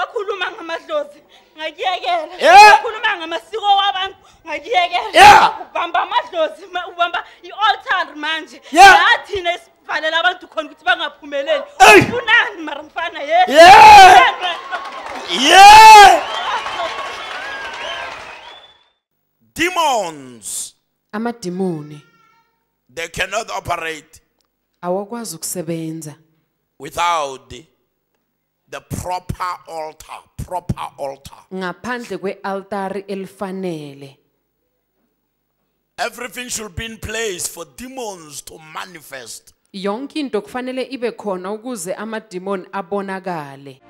wakhuluma ngamadlozi ngakuyekela wakhuluma ngamasiko wabantu ngakuyekela ubamba amadlozi ubamba i-altar manje la thina esivalela abantu khona ukuthi bangaphumeleli ufunani mara mfana ye yeah demons amadimoni they cannot operate awakwazi ukusebenza without the the proper altar, proper altar. Ngaphandle kwe altar elifanele. Everything should be in place for demons to manifest. Yonke into kufanele ibe khona ukuze abona abonakale.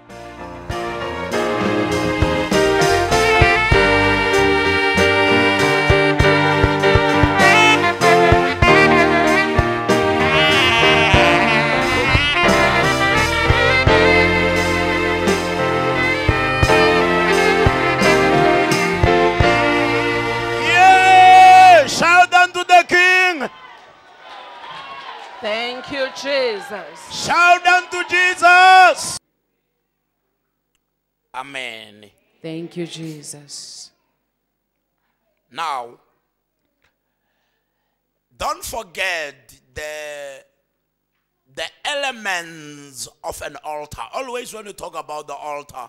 Thank you, Jesus. Shout down to Jesus. Amen. Thank you, Jesus. Now, don't forget the the elements of an altar. Always when you talk about the altar,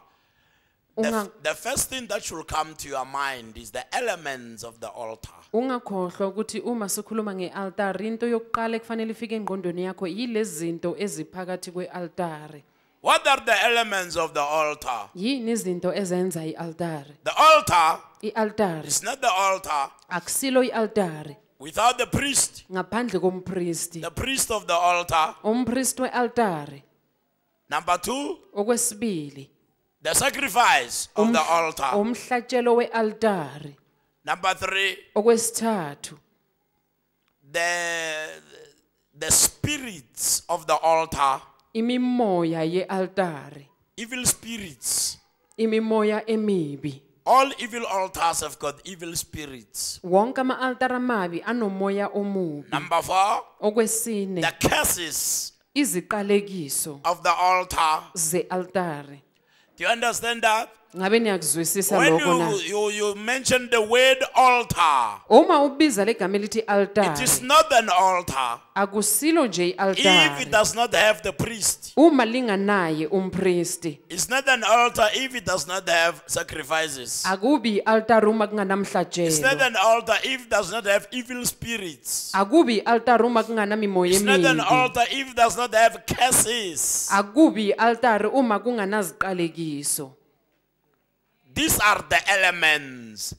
The, first thing that should come to your mind is the elements of the altar. ungakhohlwa ukuthi uma sikhuluma nge-altari into yokuqala ekufanele ifike engqondweni yakho yile zinto eziphakathi kwe-altari What are the elements of the altar? yini izinto ezenza ialtar? The altar ialtar. It's not the altar akusilo ialtar. without the priest, ngaphandle kompristi the priest of the altar. umpristi wealtar. Number 2. okwesibili the sacrifice of the altar umhlatshelo wealtari number 3 okwesithathu the the spirits of the altar imimoya yealtari evil spirits imimoya emibi all evil altars have got evil spirits wonke ama-altara amabi anomoya omubi number 4 okwesine the curses iziqalekiso of the altar ze-altari Do you understand that? ngabe niyakuzwisisa lokho When you, you, you mention the word altar, ubiza legama elithi it is not an altar akusilo nje if it i-altari does not have the priest. uma linganaye umpristi It's not an altar if it does not have sacrifices. akubi i-altari uma It's not kunganamhlatshelo an altar if it does not have evil spirits. akubi i-altari uma kunganamimoya It's not an emibi altar if it does not have curses. akubi i-altari uma kunganaziqalekiso These are the elements.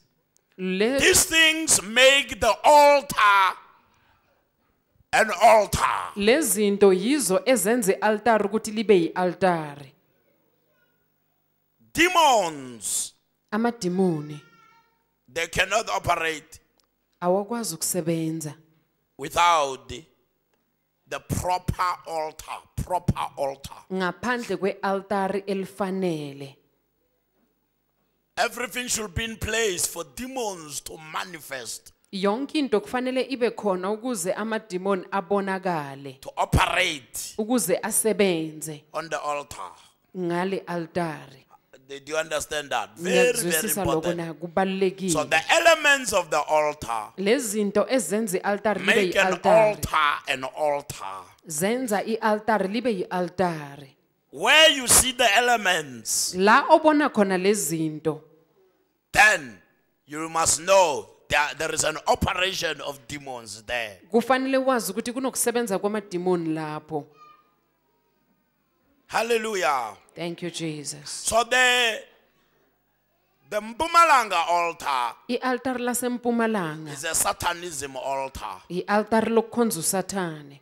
Les... These things make the altar an altar. Lezinto yizo ezenze altar ukuthi libe altar Demons. Amadimoni. They cannot operate. Awakwazi ukusebenza. Without the, the proper altar, proper altar. Ngaphandle kwe altar elifanele everything should be in place for demons to manifest yonke into kufanele ibe khona ukuze amademon abonakale to operate ukuze asebenze on the altar ngale altari do you understand that very very important so the elements of the altar make an altar an altar zenza ialtar libe yialtari where you see the elements la obona khona lezinto then you must know that there is an operation of demons there kufanele wazi ukuthi kunokusebenza kwamademoni lapho hallelujah thank you jesus so the The Mpumalanga altar. I altar lasempumalanga. Is a satanism altar. I altar lokukhonza usathane.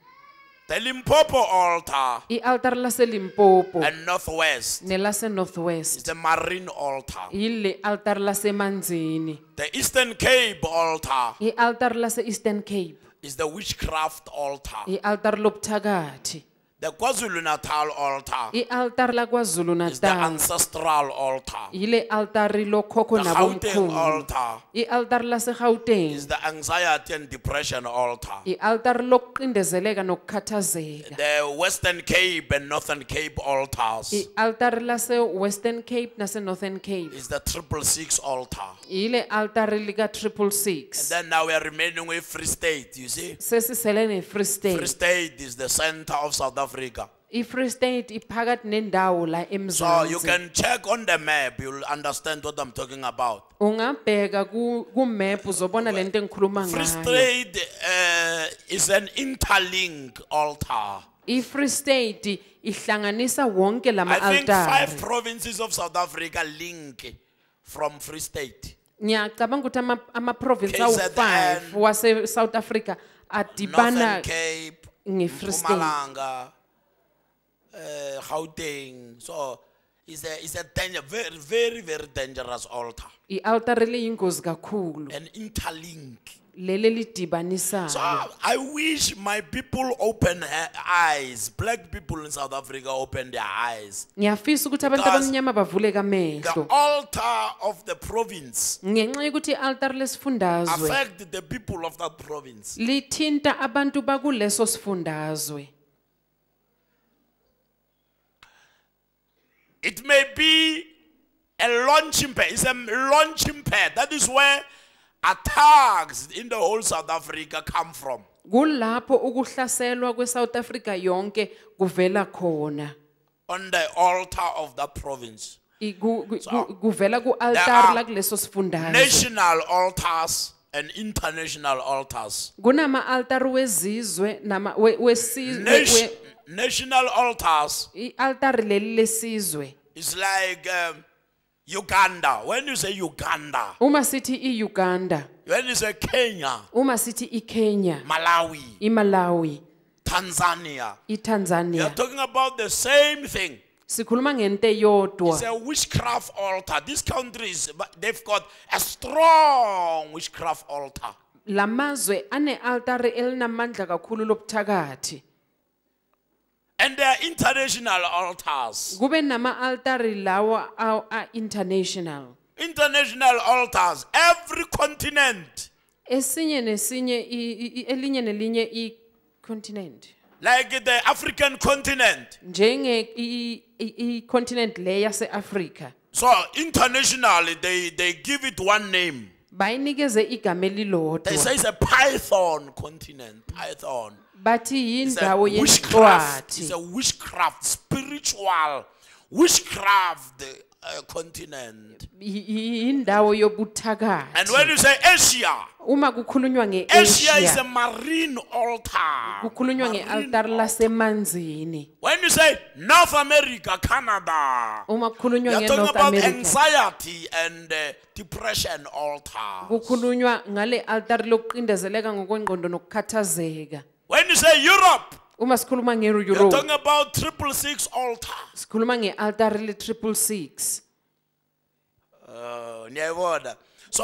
The Limpopo altar. I e altar la se Limpopo. And northwest. Nela se northwest. Is the marine altar. Ile e altar la se manzini. The Eastern Cape altar. I e altar la se Eastern Cape. Is the witchcraft altar. I altar lobthakathi. The KwaZulu-Natal altar i altar la KwaZulu-Natal is the ancestral altar. Ile altari lokhokho nabomkhulu. altar i altar la seGauteng is the anxiety and depression altar. I altar lokuqindezeleka nokukhathazeka. The Western Cape and Northern Cape altars. I altar la se-Western Cape nase Northern Cape. Is the triple six altar. Ile altari lika triple six. then now we are remaining with Free State, you see. Sesisele ne Free State. Free State is the center of South Africa. afrika state iphakathi nendawo la so you can check on the map you'll understand what i'm talking about ungabheka kumap uzobona le nto engikhuluma free state uh, is an interlink altar i-free state ihlanganisa wonke i think five lama provinces of south africa link from free state ngiyacabanga ukuthi ama- KZN, awu wase-south africa adibana northern cape nge state mpumalanga uh, Gauteng. So it's a, it's a danger, very, very, very dangerous altar. I-altar liyingozi kakhulu. An interlink. So I wish my people open eyes. Black people in South Africa open their eyes. ngiyafisa ukuthi abantu abamnyama bavule The altar of the province yokuthi i-altar lesifundazwe affect the people of that province. lithinta abantu bakuleso sifundazwe It may be a launching pad. It's a launching pad. That is where attacks in the whole South Africa come from. kulapho ukuhlaselwa kweSouth Africa yonke kuvela khona on the altar of that province kuvela kualtar lakuleso sifundazwe national altars and international altars kunama altar wezizwe national altars ialtari leli is like um, Uganda. When you say Uganda. Uma sithi iUganda. When you say Kenya. Uma sithi iKenya. Malawi. IMalawi. Tanzania. ITanzania. You're talking about the same thing. sikhuluma ngento eyodwa it's a witchcraft altar these countries they've got a strong witchcraft altar lamazwe ane altare elinamandla kakhulu lobuthakathi And there are international altars. nama a-international. International altars, every continent. continent Like the African continent. continent le So internationally they they give it one name. They say it's a python continent, python. bathi yindawo yencwadi a witchcraft spiritual witchcraft uh, continent yindawo yobuthakathi and when you say asia uma kukhulunywa nge-asia is a marine altar kukhulunywa nge-altar lasemanzini when you say north america canada uma kukhulunywa nge-north america anxiety and uh, depression altar kukhulunywa ngale altar lokuqindezeleka ngokwengqondo nokukhathazeka When you say Europe, uma sikhuluma you're talking about triple six altar. sikhuluma nge-altari le-triple six Uh, niyayibona? So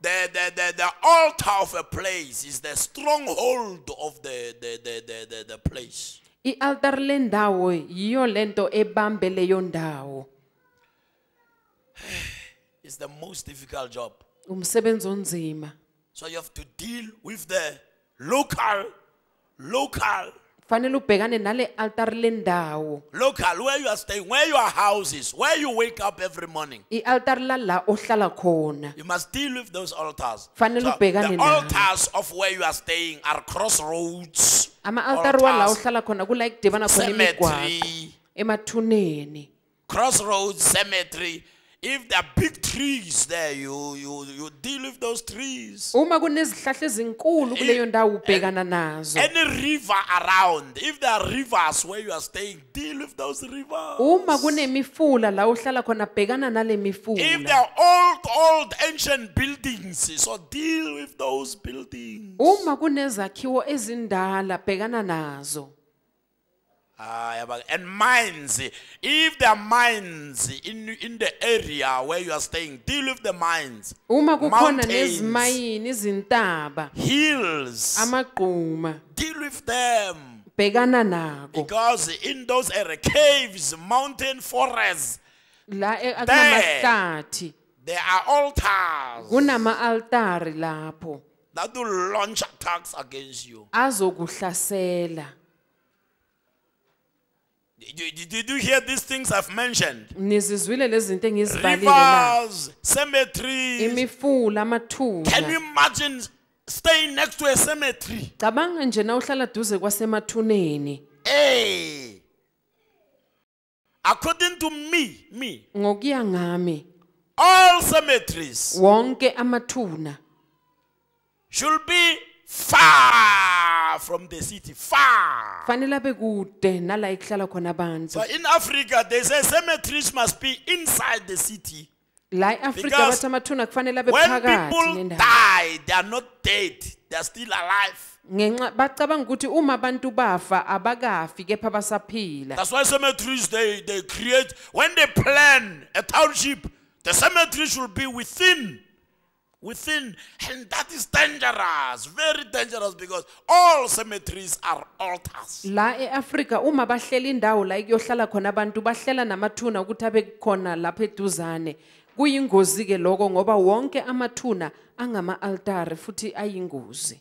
the, the, the, the altar of a place is the stronghold of the, the, the, the, the, the place. i-altari lendawo yiyo le nto ebambe leyo ndawo It's the most difficult job. umsebenzi onzima So you have to deal with the local local fanele ubhekane nale altar lendawo local where you are staying where your house is where you wake up every morning i-altari lala ohlala khona you must deal with those altars fanele ubhekane the altars of where you are staying are crossroads ama-altari wala ohlala khona kula ekudibana khona imigwaqo emathuneni crossroads cemetery If there are big trees there you you you deal with those trees. Uma kunezihlahla ezinkulu eh, kuleyo ndawo eh, ubhekana nazo. Any river around if there are rivers where you are staying deal with those rivers. Uma kunemifula la uhlala khona bhekana nale mifula. If there are old old ancient buildings so deal with those buildings. Uma kunezakhiwo ezindala bhekana nazo. Uh, and mines, if there are mines in, in the area where you are staying, deal with the mines. Uma kukhona nezimayini izintaba. Hills. Amagquma. Deal with them. Bhekana nako. Because in those areas, caves, mountain forests, la eh, akunamahlathi. There are altars. Kunama altari lapho. That will launch attacks against you. Azokuhlasela. Did you hear these things I've mentioned? Rivers, cemeteries. Can you imagine staying next to a cemetery? Hey. According to me, me. All cemeteries. Should be far from the city far so in africa they say cemeteries must be inside the city la eafrika bathi amathuna kufanele abe when people die they are not dead they are still alive ngenxa bacabanga ukuthi uma abantu bafa abakafi kepha basaphila that's why cemeteries they, they create when they plan a township the cemetery should be within within, and that is dangerous, very dangerous because all cemeteries are altars. la eAfrika uma bahlela indawo la kuyohlala khona abantu bahlela namathuna ukuthi abe khona lapha eduzane kuyingozi ke lokho ngoba wonke amathuna angama-altare futhi ayingozi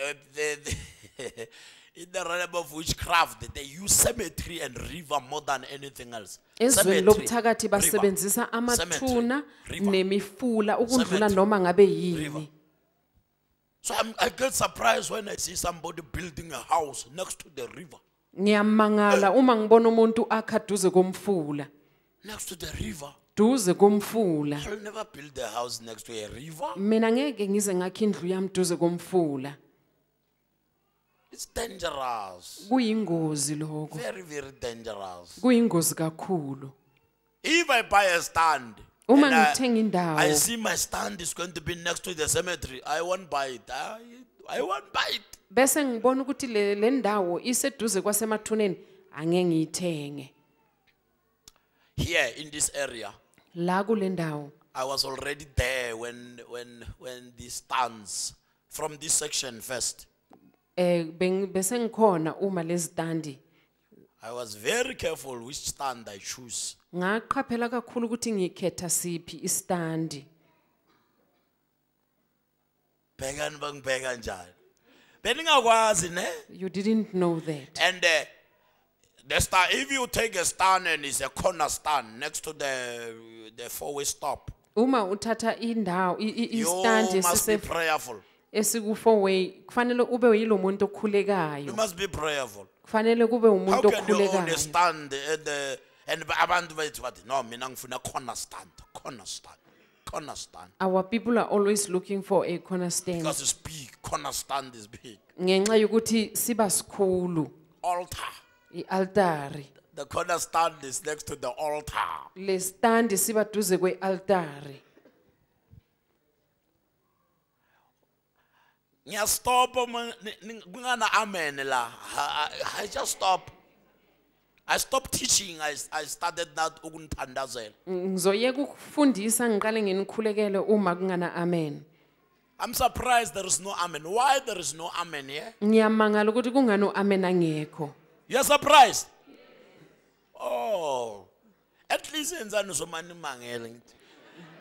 Uh, the, the in the realm of witchcraft they use cemetery and river more than anything else ezweni lobuthakathi basebenzisa amathuna nemifula ukundlula noma ngabe yini so I'm, i get surprised when i see somebody building a house next to the river ngiyamangala uma ngibona umuntu akha duze komfula next to the river duze komfula i'll never build a house next to a river mina ngeke ngize ngakha indlu yami duze komfula It's dangerous. Kuyingozi lokho. Very very dangerous. Kuyingozi kakhulu. If I buy a stand uma ngithenga indawo I see my stand is going to be next to the cemetery. I won't buy it. I, I won't buy it. Bese ngibona ukuthi le ndawo iseduze kwasemathuneni angeke ngiyithenge. Here in this area. La kule ndawo. I was already there when when when these stands from this section first. eh besengikhona uma lezitandi I was very careful which stand I choose. Ngaqaphela kakhulu ukuthi ngikhetha siphi isitandi. Bhekani bangibheka njani? Beningakwazi ne? You didn't know that. And uh, the star if you take a stand and it's a corner stand next to the the four way stop. Uma uthatha indawo i stand sise prayerful. esikufoway kufanele ube yilomuntu okhulekayo You must be prayerful. kufanele kube How umuntu can you okhulekayo only stand at the uh, and abantu bayithi bathi no mina ngifuna corner stand, corner stand, corner stand. our people are always looking for a cornerstone Because it's big, corner stand is big. ngenxa yokuthi siba sikhulu Altar. i-altari The corner stand is next to the altar. le standi siba duze kwe-altari ngiyastopa oh, kungana amen la i just stop i stopped teaching i, I started not ukunithandazela ngizoyeka ukufundisa ngiqale nginikhulekele uma kungana amen I'm surprised there is no amen. Why there is no amen here? Ngiyamangala ukuthi kungano amen angekho. You're surprised? Oh. At least enzani uzomanimangela ngithi.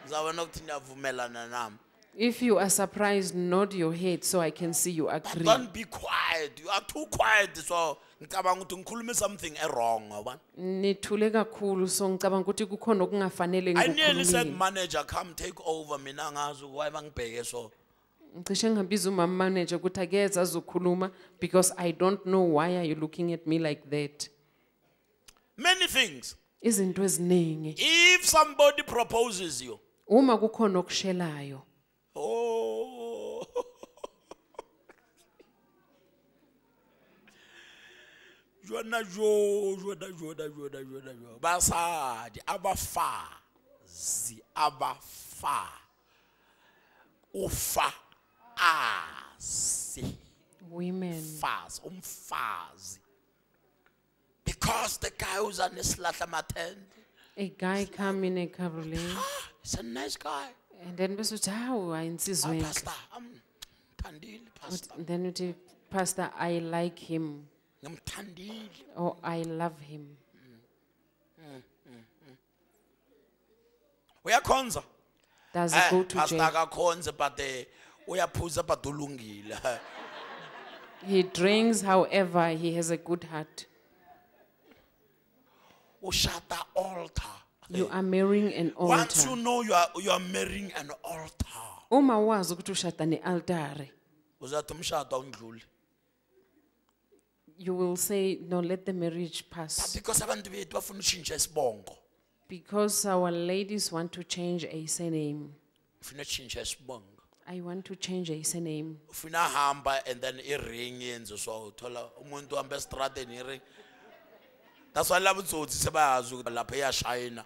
Ngizawena ukuthi niyavumelana nami. If you are surprised, nod your head so I can see you agree. But don't be quiet. You are too quiet. So ngicabanga ukuthi ngikhulume something errong yabona. Nithule kakhulu so ngicabanga ukuthi kukhona okungafanele I nearly said manager come take over mina angazi why bangibheke so. Ngicishe ngabiza umama manager ukuthi ake azokhuluma because I don't know why are you looking at me like that. Many things. Izinto eziningi. If somebody proposes you, Uma kukhona okushelayo Oh. Jona jo, jona jona jona jona jo. Basadi abafa, zi abafa. Ufa asi. Women. Faz, umfazi. Because the guy who's on the slaughter A guy come in a cabriolet. He's a nice guy and then bese uthi hawu ayintsizweni pastor amthandile pastor then uthi pastor i like him ngimthandile or i love him uyakhonza does he eh, go to jail pastor akakhonze but eh, uyaphuza but ulungile he drinks however he has a good heart ushata altar you are marrying an altar. Once you know you are, you are marrying an altar. Uma wazi ukuthi ushada ne-altare. Uzathi umshado awundluli. You will say no let the marriage pass. Because our ladies want to change a surname. Ufuna ukushintsha isibongo. I want to change a surname. Ufuna hamba and then iring yenziswa uthola umuntu uhamba estradeni iring. That's why I'm labo tsotsi sebayazi ukuthi lapha eya China.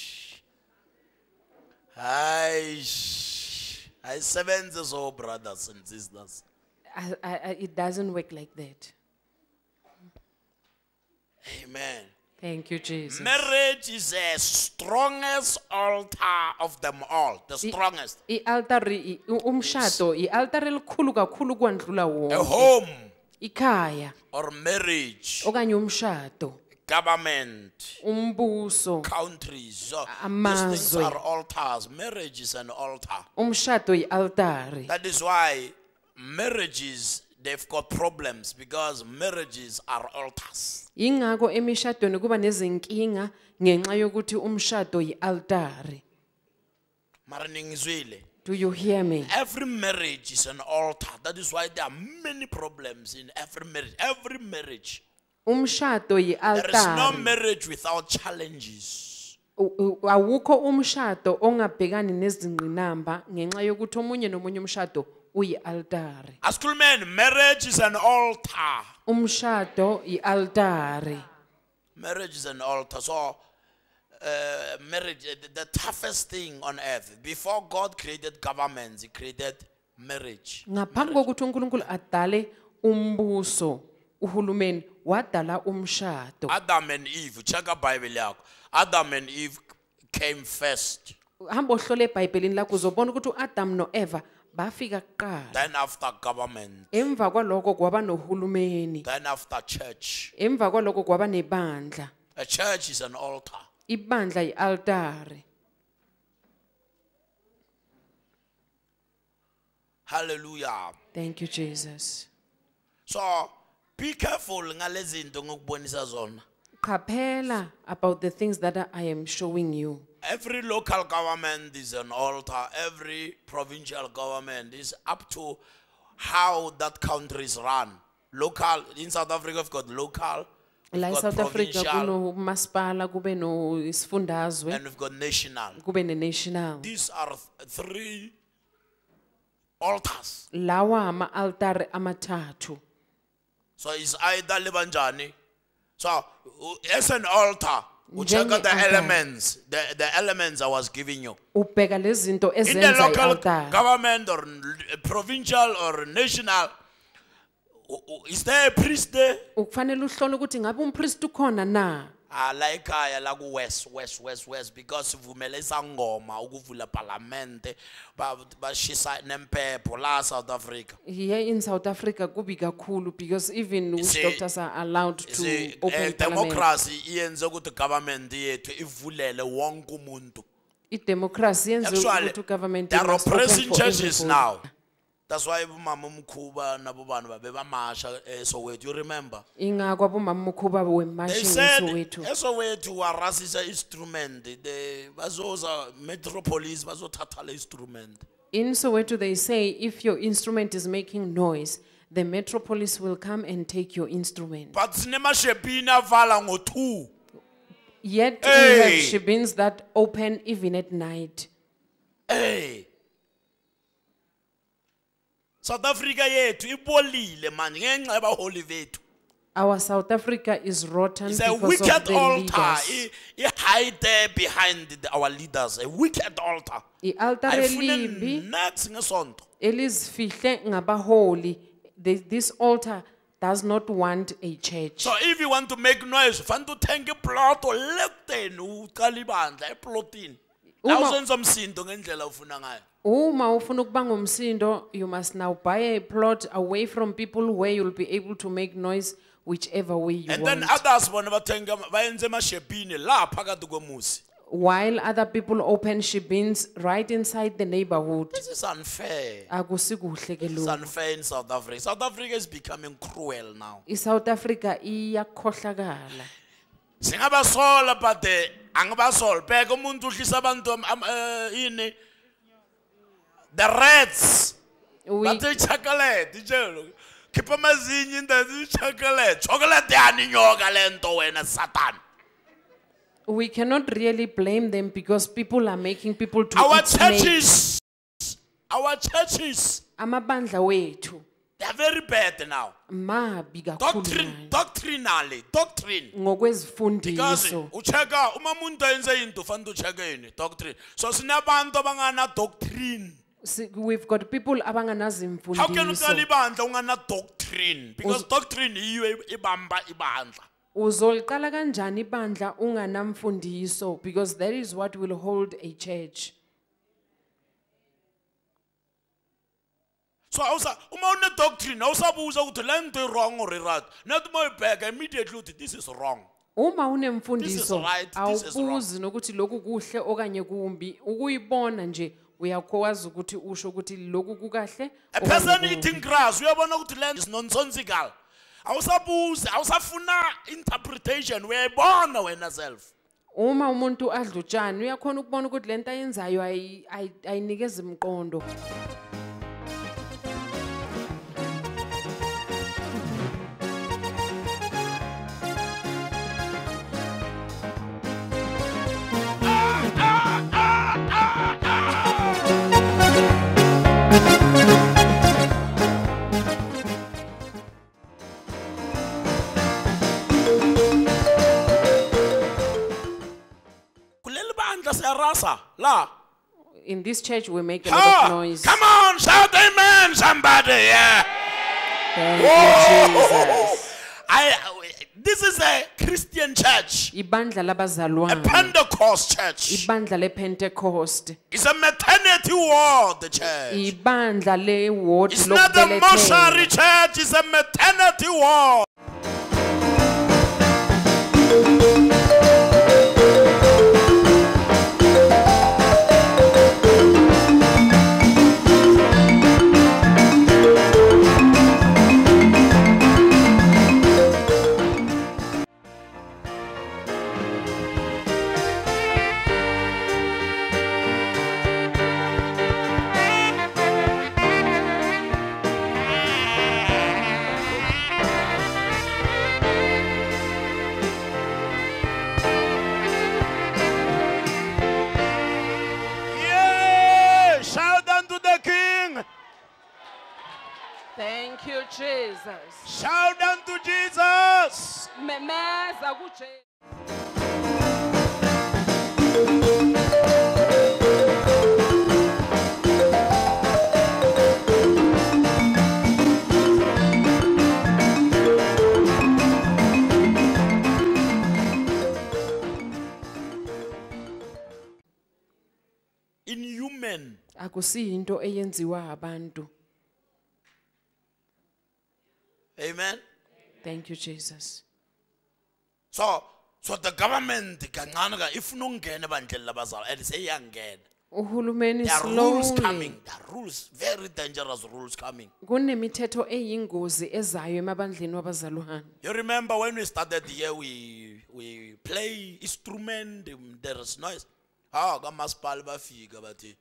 I, seven, so brothers and sisters I, I, it doesn't work like that. amen Thank you, Jesus. marriage is the strongest altar of them all the strongest I-altar i- i- umshado i-altar kuluga kakhulu kwandlula a wonke home ikhaya or marriage okanye umshado government umbuso countries amazwe are altars marriages and altar umshado yi altar that is why marriages they've got problems because marriages are altars ingako emishadweni kuba nezinkinga ngenxa yokuthi umshado yi altar mara ningizwile Do you hear me? Every marriage is an altar. That is why there are many problems in every marriage. Every marriage. umshado yi-altar there is no marriage without challenges awukho umshado ongabhekani nezingqinamba ngenxa yokuthi omunye nomunye umshado uyi-altare asikhulumeni marriage is an altar umshado i-altare marriage is an altar so Uh, marriage, the toughest thing on earth. Before God created governments, He created marriage. ngaphambi kokuthi unkulunkulu adale umbuso uhulumeni wadala umshado Adam and Eve chaka Bible yakho Adam and Eve came first hamba ohlole ebhayibhelini lakho uzobona ukuthi u-adam no-eva bafika kuqala then after government emva kwalokho kwaba nohulumeni then after church emva kwalokho kwaba nebandla a church is an altar ibandla yi-altari hallelujah thank you jesus so be careful ngalezi zinto ngokubonisa zona Kapela about the things that I am showing you. Every local government is an altar. Every provincial government is up to how that country is run. Local in South Africa, we've got local. we in South Africa And we've got national. national. These are three altars. Lawa ama altar amathathu. So it's either libanjani. So as an altar, out the elements, the, the elements I was giving you. In the local government or eh, provincial or national, is there a priest there? na? la ekhaya la ku west west west west because sivumele isangoma ukuvula parliament bashisa nempepho la South Africa here in South Africa kubi kakhulu because even which doctors are allowed to see, open eh, democracy iyenze ukuthi government yethu ivulele wonke umuntu idemocracy yenze ukuthi government they are oppressing churches now that's why Mama Mukuba and Abubana Beba Masha eh, Soweto, you remember? ingakwa bomama mukhuba They wemashini said soweto Soweto are racist instrument. The bazoza metropolis bazothatha le instrument. in soweto they say if your instrument is making noise the metropolis will come and take your instrument But sinemashebina vala yet we have shebins that open even at night Hey south africa yethu ibolile manje ngenxa yabaholi bethu Our South Africa is rotten it's a because wicked of the altar leaders. i hide there behind the, our leaders a wicked altar I i elibi next ngesonto ngabaholi this altar does not want a church so if you want to make noise want to thank iplot olekuteni uqala ibandla eplotini Uma- uma ufuna ukuba ngumsindo you must now buy a plot away from people where you'll be able to make noise whichever way you and want. then others bona bathenga bayenze emashebhini la phakathi komuzi while other people open shebins right inside the neighborhood. This is unfair. It's unfair in South Africa. South Africa is becoming cruel now. In South Africa iyakhohlakala. Singabasola but eh, angibasola. Bheka umuntu uhlisa abantu eh, ini the reds oui. na tichokoleti tshelo khipha mazinyi nda tichokoleti chokoleti yaninyoka le nto wena Satan. we cannot really blame them because people are making people to our churches snakes. our churches amabandla wethu they are very bad now Ma mabi Doctrine, doctrinally doctrine ngokwezifundiso Because ucheka uma umuntu ayenze into fanele ucheke yini doctrine so sinabantu bangana doctrine We've got people abanganazi How can you tell mfundiso. ibandla ungana doctrine? Because doctrine yiyo e- ibamba ibandla. Uzoliqala kanjani ibandla unganamfundiso because that is what will hold a church. So awusa uma une doctrine awusabuza ukuthi le nto i wrong or i right. Not mo back immediately uthi this is wrong. uma unemfundiso right, awubuzi nokuthi lokhu kuhle okanye kumbi ukuyibona nje uyakwazi ukuthi usho ukuthi lokhu kukahle a person eating grass uyabona ukuthi land is nonsensical awusabuzi awusafuna interpretation uyayibona wena self uma umuntu adla utshani uyakhona ukubona ukuthi lento ayenzayo ayinikeza imqondo ay, ay, In this church, we make a lot of noise. Come on, shout amen, somebody. Yeah. Thank you, Jesus. I, this is a Christian church. A Pentecost church. It's a maternity ward church. It's not a mortuary church, it's a maternity ward. Jesus. Shout unto Jesus. Memeza eyenziwa abantu Amen. Thank you Jesus. So so the government kancane ka ifuna ukungena ebandleni labazali and seyiyangena. Uhulumeni slowly. There are rules coming. There are rules very dangerous rules coming. Kunemithetho eyingozi ezayo emabandleni wabazaluhana. You remember when we started here we we play instrument there is noise. Ha kamasipala bafika bathi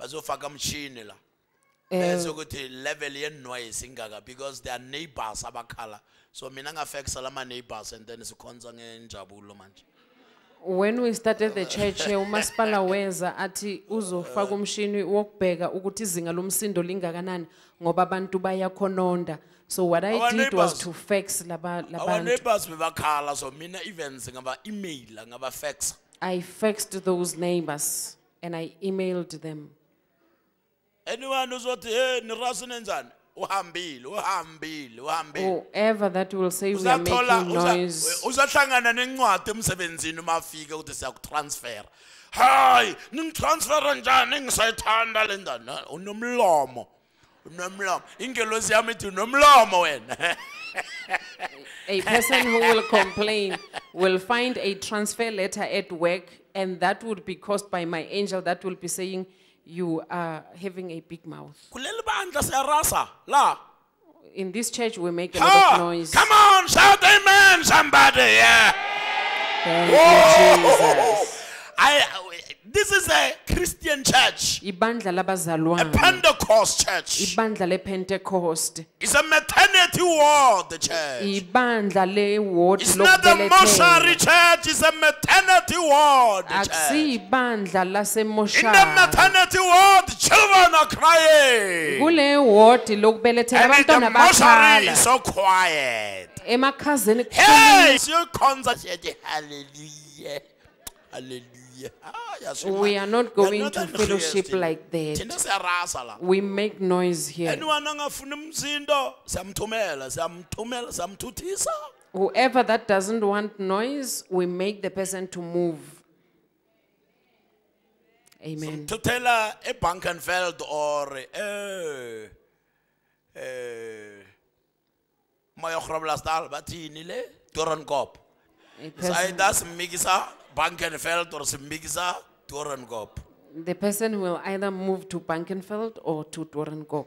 bazofaka umshini la. ezokuthi eh, level yenwa isingaka because they are neighbors abakhala so mina ngafekisa lama neighbors and then sikhonza ngenjabulo manje when we started the church eh, umasipala weza athi uzofaka umshini wokubheka ukuthi izinga lomsindo lingakanani ngoba abantu bayakhononda so what i our did was to fax labantu bebakhala so mina even singaba-email ngaba-faxa i faxed those neighbors and i emailed them Anyone who's what hey, nirasnenzani uhambile uhambile uhambile whoever that will say we are making noise uzahlangana nencwadi emsebenzini mafike ukuthi siyakutransfer hayi ningitransfera njani ngisayithanda le ndana unomlomo unomlomo ingelosi yami ithi unomlomo wena a person who will complain will find a transfer letter at work and that would be caused by my angel that will be saying you are having a big mouth. In this church, we make a lot of noise. come on shout amen somebody yeah Thank you, Jesus. I this is a Christian church. A Pentecost church. It's a maternity ward church. ward It's not a mortuary church, it's a maternity ward church. In the maternity ward children are crying. Kule ward And the mortuary is so quiet. Emakhazeni kukhanya. Hey, your concert hallelujah. Hallelujah. We are not going to fellowship like that. We make noise here. Whoever that doesn't want noise, we make the person to move. Amen. To tell a Bankenfeld or eh eh Mayo Groblasdal bathini le Dorenkop. Sayida Bankenfeld or The person will either move to Bankenfeld or to Dorengop.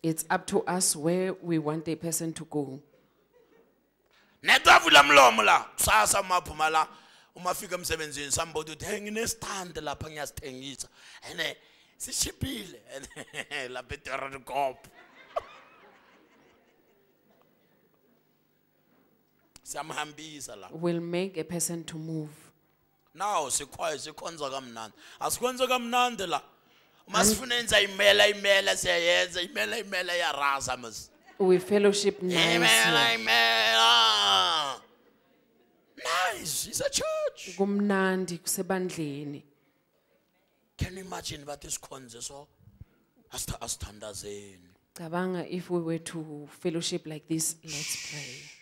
It's up to us where we want a person to go. will make a person to move now sikhoya sikhonza kamnandi asikhonze kamnandi la uma sifuna yenza imela imela siyayenza imela imela iyaraza mas we fellowship nice imela imela nice it's a church kumnandi kusebandleni can you imagine bathi sikhonze so asithandazeni cabanga if we were to fellowship like this let's pray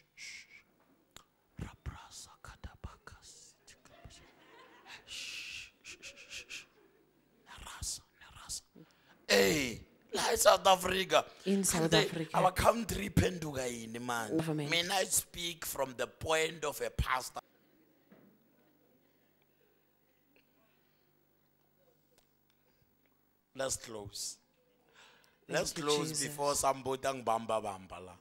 Hey, like South Africa. In South Africa. Our country penduka yini man. May I speak from the point of a pastor? Let's close. Let's close Jesus. before sambodang bamba bamba la.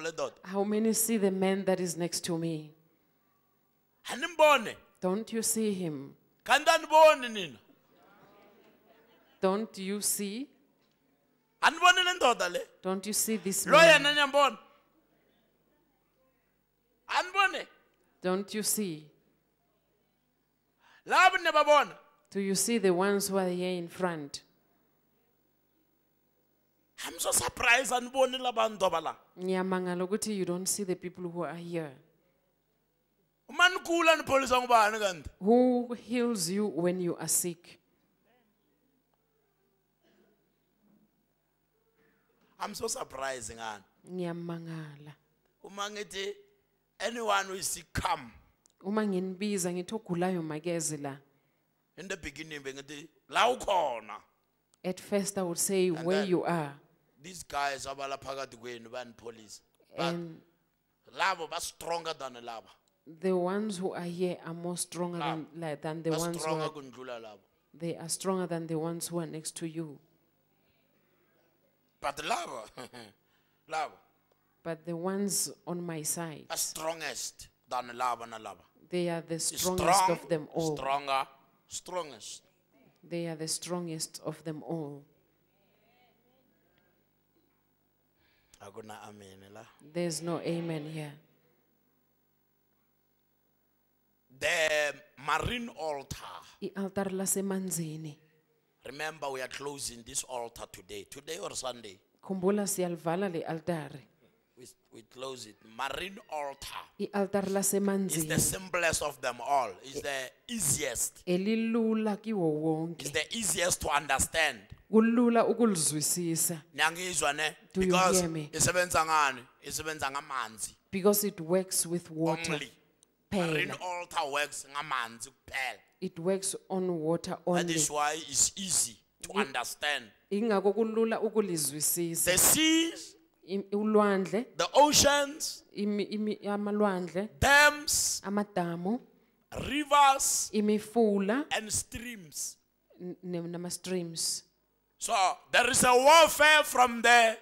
le how many see the man that is next to me don't you see him? Don't you see? Don't you see this man? Don't you see? Do you see the ones who are here in front? I'm so surprised anibonile abantu you don't see the people who are here. Who heals you when you are sick? I'm so surprised ngani. Ngiyamangala. Uma ngithi anyone who is sick come. Uma nginibiza ngithi ogulayo In the beginning bengithi la At first I would say and where you are. These guys abalapha in kwenu Police, But labo is stronger than laba the ones who are here are more stronger than, ah, like, than the ones who are, they are stronger than the ones who are next to you. but labo love. But the ones on my side, are strongest than labo and love. they are the strongest strong of them all. stronger strongest They are the strongest of them all. There's no amen here. the marine altar. I-altar lasemanzini. Remember we are closing this altar today. Today or Sunday? si alvala le altar. We, we close it. Marine altar I-altar is the simplest of them all. It's the easiest. Elilula kiwo It's the easiest to understand. Kulula ukulizwisisa Nyangizwa ne? Do you Because hear me? isebenza ngani? Isebenza ngamanzi. because it works with water Only kuphela it works on water only That is why it's easy to understand ingako kulula ukulizwisisa the seas ulwandle the oceans amalwandle dams amadamu rivers imifula and streams nama-streams so there is a warfare from the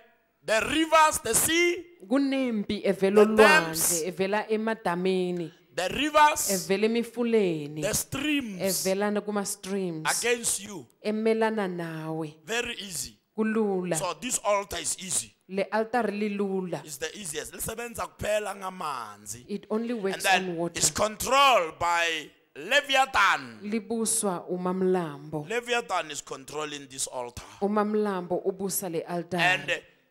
the rivers the sea kunempi evela The dams. olwandle evela emadameni the rivers evela emifuleni the streams evelana kuma-streams against you emelana nawe very easy so this altar is easy le altar lilula is the easiest lisebenza kuphela ngamanzi it only works and on water it's controlled by Leviathan. Libuswa umamlambo. Leviathan is controlling this altar. Umamlambo ubusa le altar. And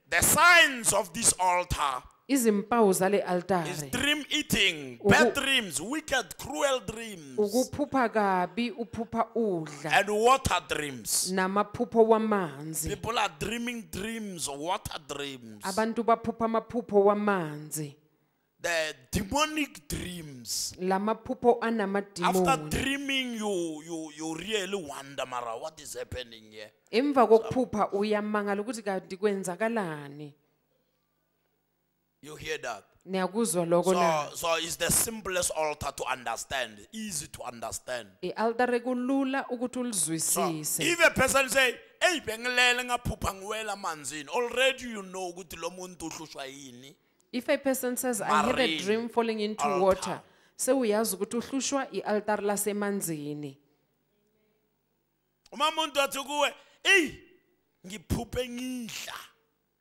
the signs of this altar izimpawu zale is altare dream eating, bad Uku- dreams, wicked, cruel dreams, ukuphupha kabi uphupha udla and water dreams. namaphupho wamanzi People are dreaming dreams, water dreams, abantu baphupha amaphupho wamanzi the demonic dreams. lamaphupho After anamadimoni dreaming, you you you really wonder, Mara, what is happening here? emva kokuphupha uyamangala ukuthi kanti kwenzakalani You hear that? So, so it's the simplest altar to understand, easy to understand. So if a person say, "Hey, bengilele ngaphupha ngiwela manzini," already you know ukuthi lo muntu uhlushwa yini. If a person says I had a dream falling into altar." water, sewuyazi ukuthi uhlushwa i-altare lasemanzini. Uma umuntu athi kuwe, "Hey, ngiphuphe ngidla."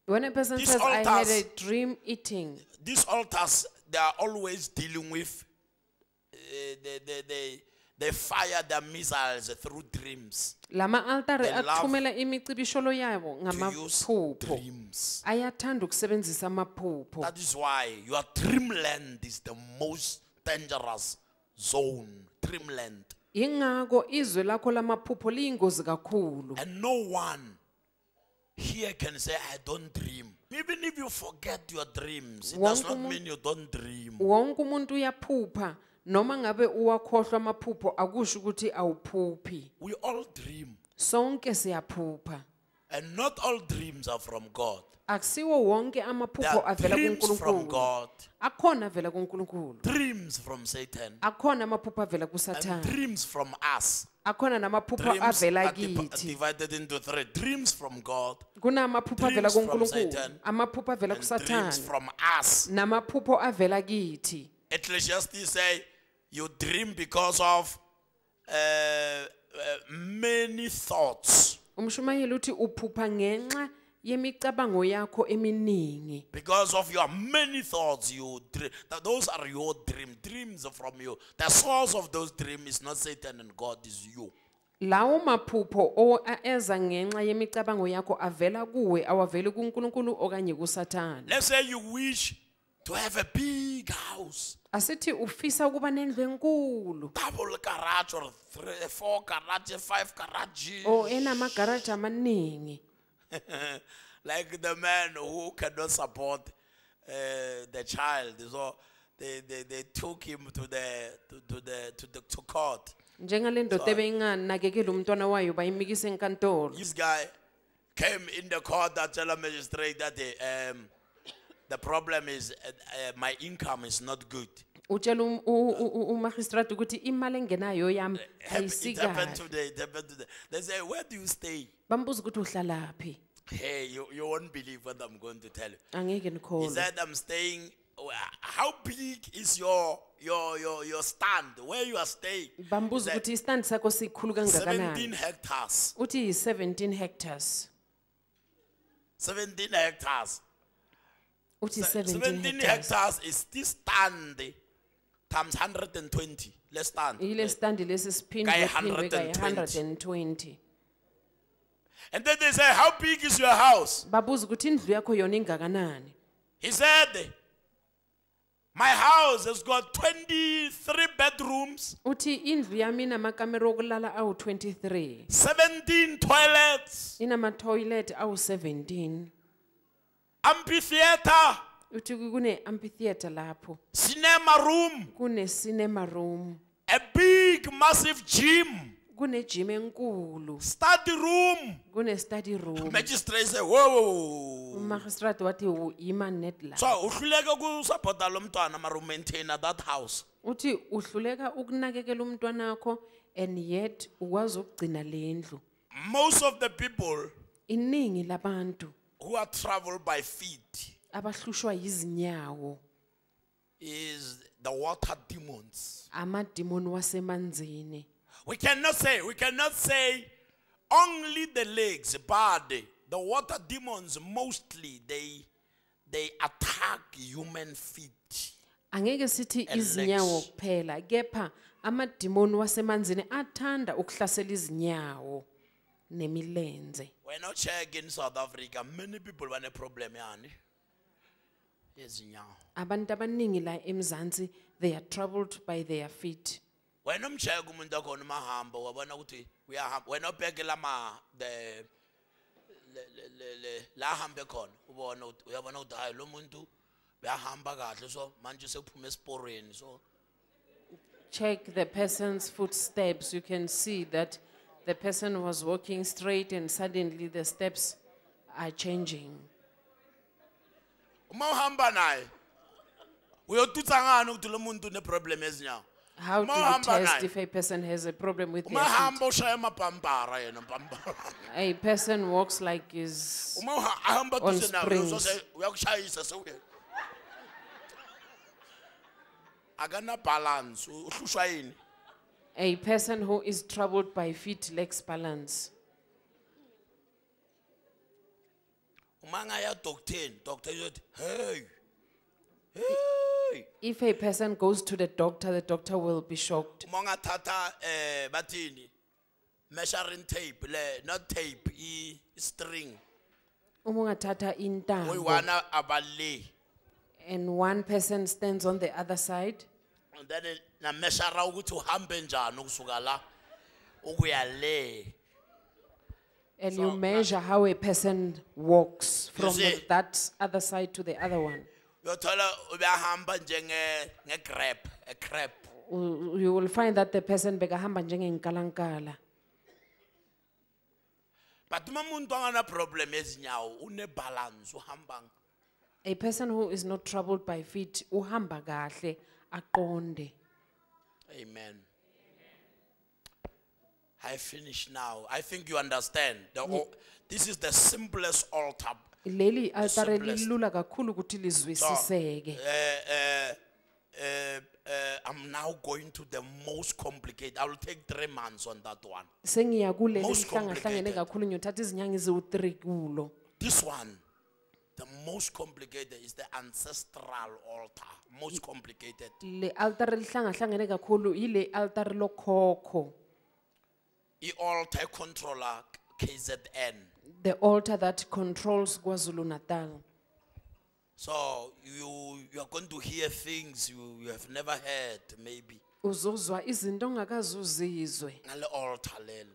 When a person these says, altars, I had a dream eating, these altars, they are always dealing with uh, the, the, the, the fire their missiles through dreams. lama altare athumela imicibisholo yabo ngamaphupho ayathanda ukusebenzisa that is why your dreamland is the most dangerous zone dreamland and no one Here can say, I don't dream. Even if you forget your dreams, it does not mean you don't dream. wonke umuntu uyaphupha noma ngabe uwakhohlwa amaphupho akusho ukuthi awuphuphi We all dream, sonke siyaphupha and not all dreams are from God. akusiwo wonke There amaphupho are avela dreams from kuNkulunkulu God, akhona avela kuNkulunkulu dreams from Satan, akhona amaphupho avela and kuSathane dreams from us. akhona namaphupho avela are kithi divided into avela Dreams kunkulunkulu amaphupho avela kusathane namaphupho avela kithi Ecclesiastes say you dream because of uh, uh, many thoughts. umshumayeli uthi uphupha ngenxa yemicabango yakho eminingi because of your many thoughts you dream those are your dream dreams from you the source of those dreams is not satan and god is you lawo maphupho eza ngenxa yemicabango yakho avela kuwe awaveli kuNkulunkulu okanye kuSathane let's say you wish to have a big house asithi ufisa ukuba nendlu enkulu double garage or three, four garage five garage o oh, enamagaraji amaningi like the man who cannot support uh, the child. So they, they, they took him to the to, to the to the to court. this guy came in the court and tell the magistrate that the, um, the problem is uh, uh, my income is not good utshela um- ukuthi imali engenayo yami It happened today. They say, Where do you stay? bambuza ukuthi uhlalaphi Hey, you, you won't believe what I'm going to tell you. angeke He said, I'm staying. How big is your your your your stand where you are staying? bambuza ukuthi isitandi sakho sikhulu 17 hectares. Uti yi-17 hectares 17 hectares. uthi 17 17 hectares is this stand times 120 let's stand ile standi lesi siphinde Kaya siphindwe 120 and then they say how big is your house babuza ukuthi indlu yakho yona ingakanani he said my house has got 23 bedrooms uthi indlu yami inamakamero okulala awu-23 17 toilets inamatoilet awu-17 amphitheater uthi kune-amphitheatre lapho cinema room kune-cinema room a big massive gym kunejim enkulu study room kune-study room magistrate say eh, wo umagistrate wathi yima nedla so uhluleke ukusabhota lo mntwana mara umaintaina that house uthi uhluleka ukunakekela umntwanakho and yet ukwazi ukugcina le ndlu most of the people iningi labantu who are traveled by feet abahlushwa izinyawo is the water demons. amademoni wasemanzini We cannot say, we cannot say only the legs, but the water demons mostly they they attack human feet. angeke sithi izinyawo kuphela kepha amadimoni wasemanzini athanda ukuhlasela izinyawo nemilenze wena check in south africa many people bane problem yani abantu abaningi la emzansi they are troubled by their feet wena umjeka umuntu wakhona umahamba wabona ukuthi uyahamba wena ubheke la hambe khona ubona uyabona ukuthi hayi lo muntu uyahamba kahle so manje sekuphuma esiporweni so check the person's footsteps you can see that the person was walking straight and suddenly the steps are changing how do you test if a person has a problem with their feet? A person walks like he's on springs. A person who is troubled by feet lacks balance. If a person goes to the doctor, the doctor will be shocked. Eh, measuring tape le not tape i string uma ungathatha intambo oyiwana abale and one person stands on the other side and then na measure ukuthi uhambe njani ukusuka la ukuya le and so you measure how a person walks from see, that other side to the other one. You will find that the person bekahamba njengeenkalankala. But uma umuntu problem balance A person who is not troubled by feet uhamba kahle akonde. Amen. I finish now. I think you understand. The, yeah. o- this is the simplest altar. leli altare simplest. lilula kakhulu ukuthi lizwisiseke Uh, uh, uh, I'm now going to the most complicated. I will take three months on that one. sengiya kuleli Most lihlangahlangene kakhulu ngiyothatha izinyanga eziwu-3 kulo This one, the most complicated, is the ancestral altar. Most complicated. le altare lihlangahlangene kakhulu yile altare lokhokho i altar controller KZN. The altar that controls KwaZulu Natal. So you you are going to hear things you, you have never heard maybe. Uzozwa izinto ongakazuzizwe. Ngale altar lelo.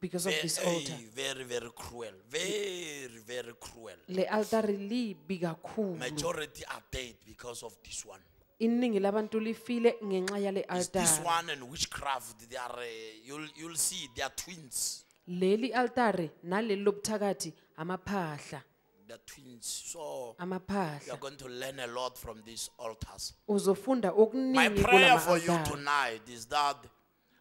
because of this altar. Very, very cruel. Very, very cruel. Le altar libi kakhulu. Majority are dead because of this one. iningi labantu lifile ngenxa yale It's altar this one and witchcraft. They are, uh, you'll, you'll see, they are twins. leli altare naleli lobuthakathi amaphahla They are twins. So you are amaphahla going to learn a lot from these altars. uzofunda My okuningi prayer for you kulamaa tonight is that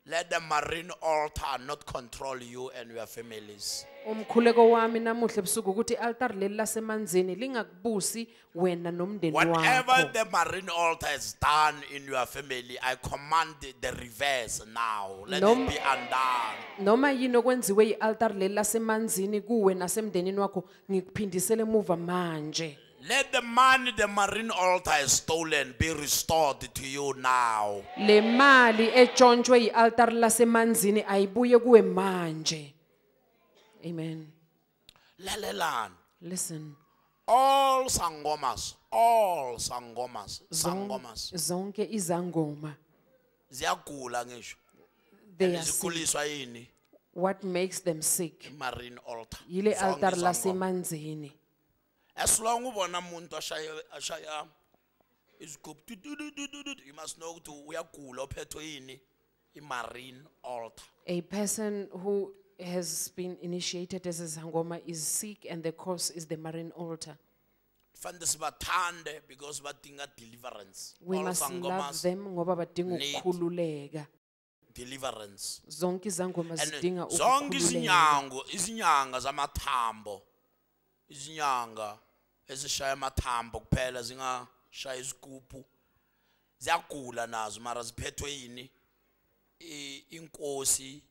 Let the marine altar not control you and your families. umkhuleko wami namuhle busuku ukuthi i-altari leli lasemanzini lingakubusi wena nomndeni Whatever the marine altar has done in your family, I command the reverse now. Let Nom- it be undone. noma yini okwenziwe i-altari leli lasemanzini kuwe nasemndenini wakho ngikuphindisele muva manje Let the money the marine altar has stolen be restored to you now. Le mali e yi-altar lasemanzini ayibuye kuwe manje. Amen. Lalelani. Listen. All sangomas, all sangomas, sangomas. Zonke izangoma. Ziyagula ngisho. They are zikhuliswa yini? What makes them sick? Marine altar. Yile altar lasemanzini. As long as one ashaya um, you must know marine altar. A person who has been initiated as a zangoma is sick and the cause is the marine altar. because deliverance We All must love them need deliverance Zonke and uh, zidinga zonke ezishaya amathambo kuphela zingashaya isigubhu ziyagula nazo mara ziphethwe yini inkosi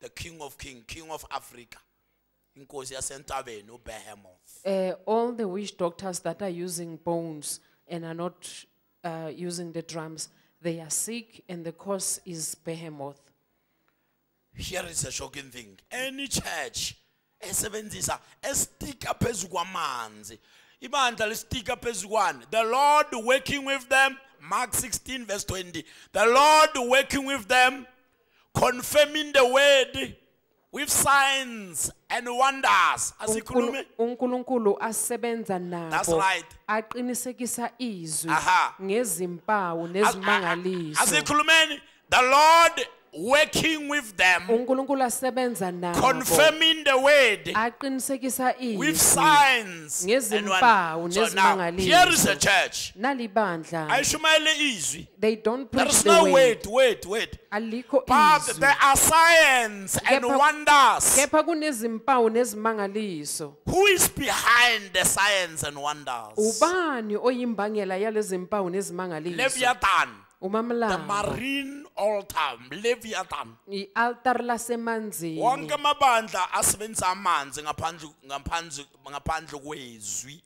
the king of king king of africa inkosi yasentabeni ubehemoth uh, all the witch doctors that are using bones and are not uh, using the drums they are sick and the cause is behemoth here is a shocking thing any church esebenzisa estika phezu kwamanzi ibandla listika phezu kwani the lord working with them mark 16 verse 20 the lord working with them confirming the word with signs and wonders asikhulume uNkulunkulu asebenza nabo That's right aqinisekisa izwi ngezimpawu nezimangaliso Asikhulumeni the Lord working with them confirming the word with signs with signs ngezimpawu nezimangaliso here is a church they don't preach There's the no word word wait, wait, wait. but there are signs and wonders who is behind the signs and wonders ubani leviathan the marine altar, Leviathan. I-altar lasemanzini. Wonke amabandla asebenzisa amanzi ngaphandle ngaphandle ngaphandle kwezwi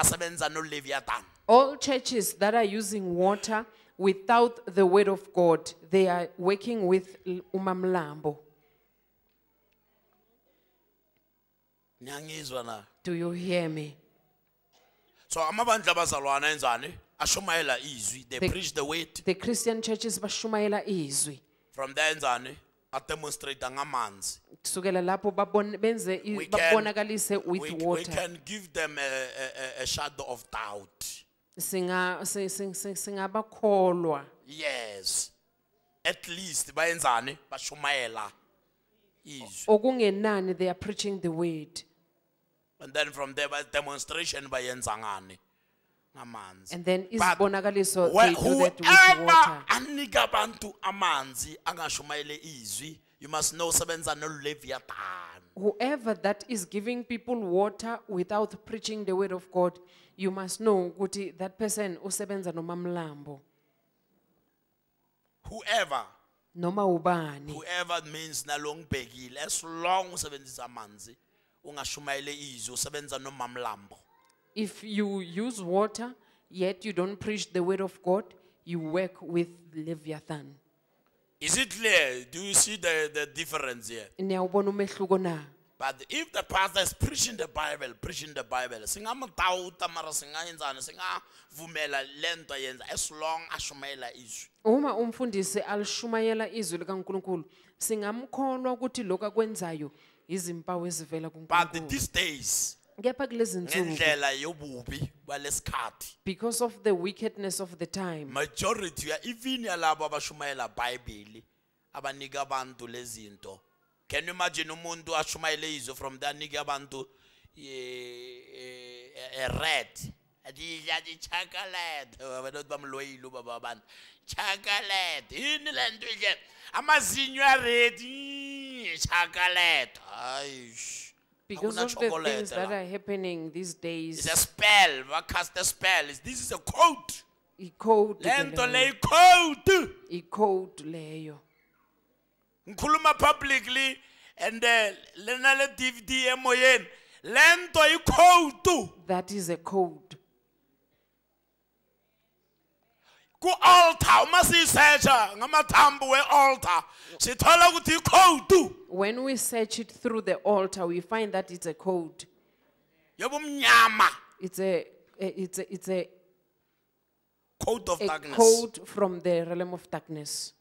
asebenza noLeviathan. All churches that are using water without the word of God, they are working with umamlambo. Do you hear me? So amabandla abazalwana enzani? ashumayela izwi they the, preach the word the christian churches bashumayela izwi from there enzani ademonstrate ngamanzi kusukela lapho benze babonakalise with we, water we can give them a, a, a shadow of doubt singa singabakholwa yes at least bayenzani bashumayela izwi okungenani they are preaching the word and then from there by demonstration bayenzangani ngamanzi and then isibonakaliso whoever water anika abantu amanzi angashumayele izwi you must know sebenza noluleviathan whoever that is giving people water without preaching the word of god you must know ukuthi that person usebenza noma mlambo whoever noma ubani whoever means nalongibhekile as long usebenzisa amanzi ungashumayele izwi usebenza noma mlambo if you use water, yet you don't preach the word of God, you work with Leviathan. Is it clear? Do you see the, the difference here? But if the pastor is preaching the Bible, preaching the Bible, singamdawuta mara singayenzani singavumela lento yenza as long ashumayela izwi. Uma umfundisi alishumayela izwi likaNkuluNkulu, singamkholwa ukuthi lokho akwenzayo izimpawu ezivela kuNkulunkulu. But these days ngendlela yobubi balesikhathi because of the wickedness of the time majority ya even yalabo abashumayela bhayibheli abanika abantu lezinto can you imagine umuntu ashumayele izwi from there anike abantu eh, a red adidla di-chocolate oh, banokuthi bamloyile ubaba abantu chocolate yini le nto idle amazinyo aredi mm, chocolate hayi because of the things that are happening these days. It's a spell. Cast a spell. This is a code. Icode. Lento le code. Icode leyo. Nkhuluma publicly and lena uh, le DVD emoyeni. Lento icode. That is a code. ku-altar uma siyisesha ngamathambu we-altar sithola ukuthi ikhowudu when we search it through the altar we find that it's a code yobumnyama it's a it's a, it's a code of a darkness code from the realm of darkness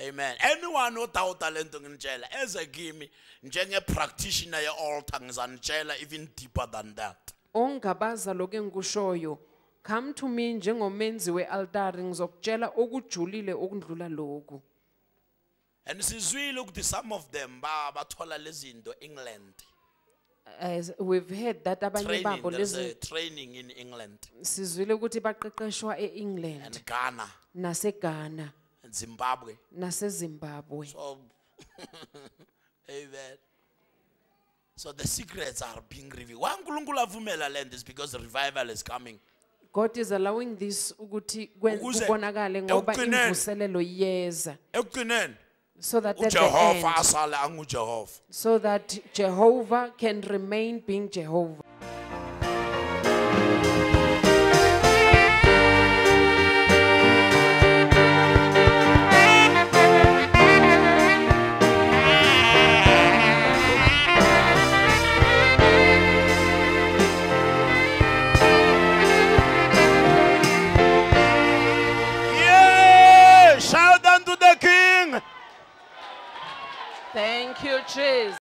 Amen. Anyone who odawuta le nto nginitshela eze kimi njenge-practitioner ye-altar ngizanitshela even deeper than that ongabaza loku engikushoyo come to me njengomenzi wealtari ngizokutshela okujulile okundlula lokhu and sizwile ukuthi some of them ba bathola lezinto england as we've heard that abanye babo there's a lezi training in england sizwile ukuthi baqeqeshwa e-england and ghana naseghana and zimbabwe nasezimbabwe so amen so the secrets are being revealed wankulunkulu avumela land is because revival is coming God is allowing this ukuthi kubonakale ngoba imvuselelo iyeza so that ujehova asale angujehova so that Jehovah can remain being Jehovah Thank you, Jesus.